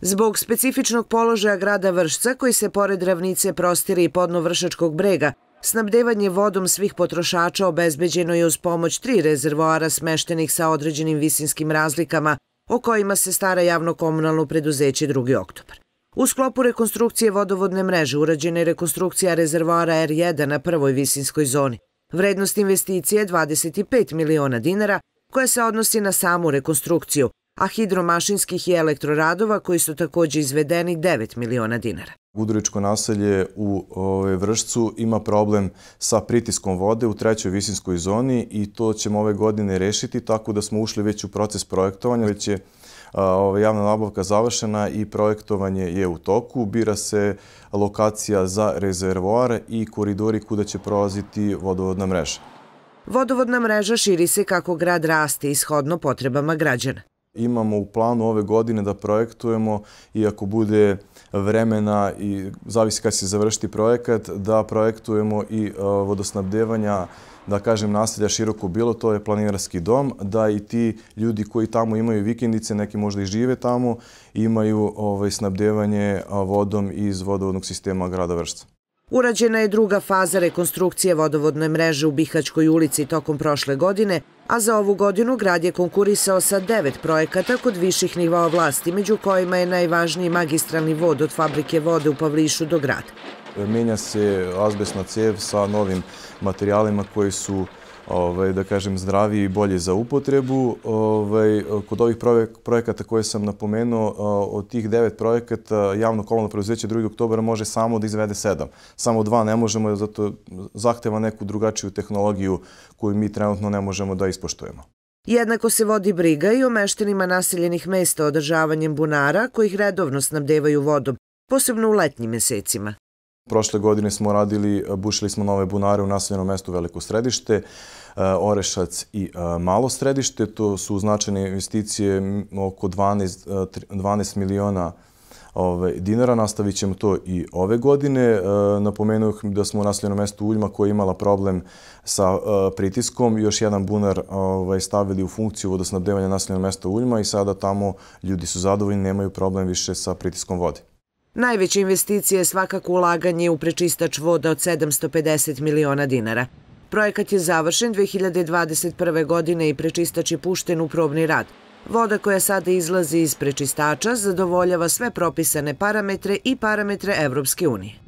Zbog specifičnog položaja grada Vršca, koji se pored ravnice prostire i podno Vršačkog brega, snabdevanje vodom svih potrošača obezbeđeno je uz pomoć tri rezervoara smeštenih sa određenim visinskim razlikama, o kojima se stara javno-komunalno preduzeće 2. oktobar. U sklopu rekonstrukcije vodovodne mreže urađena je rekonstrukcija rezervoara R1 na prvoj visinskoj zoni. Vrednost investicije je 25 miliona dinara, koja se odnosi na samu rekonstrukciju, a hidromašinskih i elektroradova koji su takođe izvedeni 9 miliona dinara. Guduričko naselje u ovaj, Vršcu ima problem sa pritiskom vode u trećoj visinskoj zoni i to ćemo ove godine rešiti tako da smo ušli već u proces projektovanja. Već je ovaj, javna nabavka završena i projektovanje je u toku. Bira se lokacija za rezervoar i koridori kuda će prolaziti vodovodna mreža. Vodovodna mreža širi se kako grad raste ishodno potrebama građana. Imamo u planu ove godine da projektujemo i ako bude vremena i zavisi kada se završiti projekat, da projektujemo i e, vodosnabdevanja da kažem, naselja Široko bilo, to je planinarski dom, da i ti ljudi koji tamo imaju vikendice, neki možda i žive tamo, imaju ovaj, snabdevanje vodom iz vodovodnog sistema grada Vršca. Urađena je druga faza rekonstrukcije vodovodne mreže u Bihačkoj ulici tokom prošle godine, a za ovu godinu grad je konkurisao sa devet projekata kod viših nivoa vlasti, među kojima je najvažniji magistralni vod od fabrike vode u Pavlišu do grada. Menja se azbestna cev sa novim materijalima koji su ovaj, da kažem, zdraviji i bolje za upotrebu. Ovaj, kod ovih projekata koje sam napomenuo, od tih devet projekata javno komunalno preuzeće 2. oktobera može samo da izvede sedam. Samo dva ne možemo, zato zahteva neku drugačiju tehnologiju koju mi trenutno ne možemo da ispoštujemo. Jednako se vodi briga i o meštenima naseljenih mesta održavanjem bunara, kojih redovno snabdevaju vodom, posebno u letnjim mesecima. Prošle godine smo radili, bušili smo nove bunare u naseljenom mestu Veliko središte, e, Orešac i e, Malo središte. To su značajne investicije oko 12, 12 e, miliona ovaj, dinara. Nastavit ćemo to i ove godine. E, ih da smo u naseljenom mestu Uljma koja je imala problem sa pritiskom. Još jedan bunar ovaj, stavili u funkciju vodosnabdevanja naseljenom mesta Uljma i sada tamo ljudi su zadovoljni, nemaju problem više sa pritiskom vode. Najveća investicija je svakako ulaganje u prečistač voda od 750 miliona dinara. Projekat je završen 2021. godine i prečistač je pušten u probni rad. Voda koja sada izlazi iz prečistača zadovoljava sve propisane parametre i parametre Evropske unije.